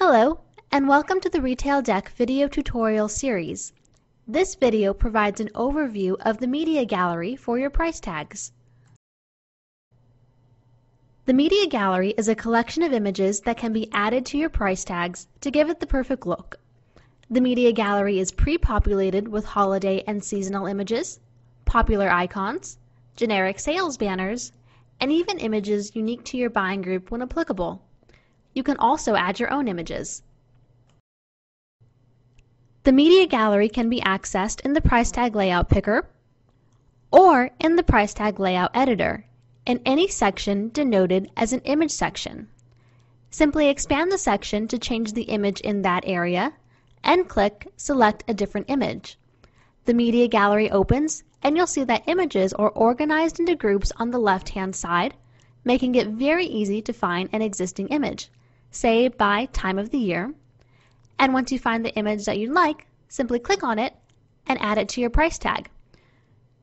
Hello, and welcome to the Retail Deck video tutorial series. This video provides an overview of the media gallery for your price tags. The media gallery is a collection of images that can be added to your price tags to give it the perfect look. The media gallery is pre-populated with holiday and seasonal images, popular icons, generic sales banners, and even images unique to your buying group when applicable. You can also add your own images. The media gallery can be accessed in the price tag layout picker or in the price tag layout editor in any section denoted as an image section. Simply expand the section to change the image in that area and click Select a different image. The media gallery opens and you'll see that images are organized into groups on the left-hand side, making it very easy to find an existing image say by time of the year. And once you find the image that you'd like, simply click on it and add it to your price tag.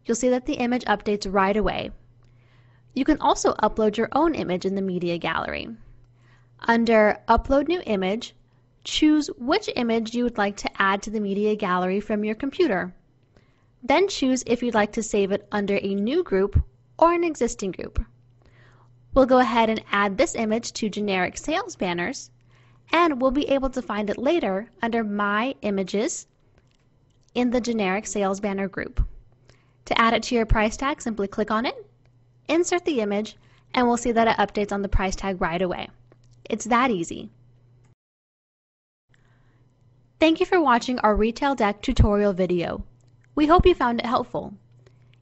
You'll see that the image updates right away. You can also upload your own image in the media gallery. Under Upload New Image, choose which image you would like to add to the media gallery from your computer. Then choose if you'd like to save it under a new group or an existing group. We'll go ahead and add this image to generic sales banners, and we'll be able to find it later under My Images in the generic sales banner group. To add it to your price tag, simply click on it, insert the image, and we'll see that it updates on the price tag right away. It's that easy. Thank you for watching our Retail Deck tutorial video. We hope you found it helpful.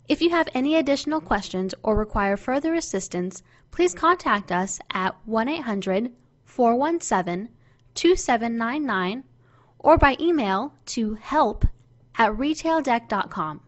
If you have any additional questions or require further assistance, please contact us at 1 800 417 2799 or by email to help at retaildeck.com.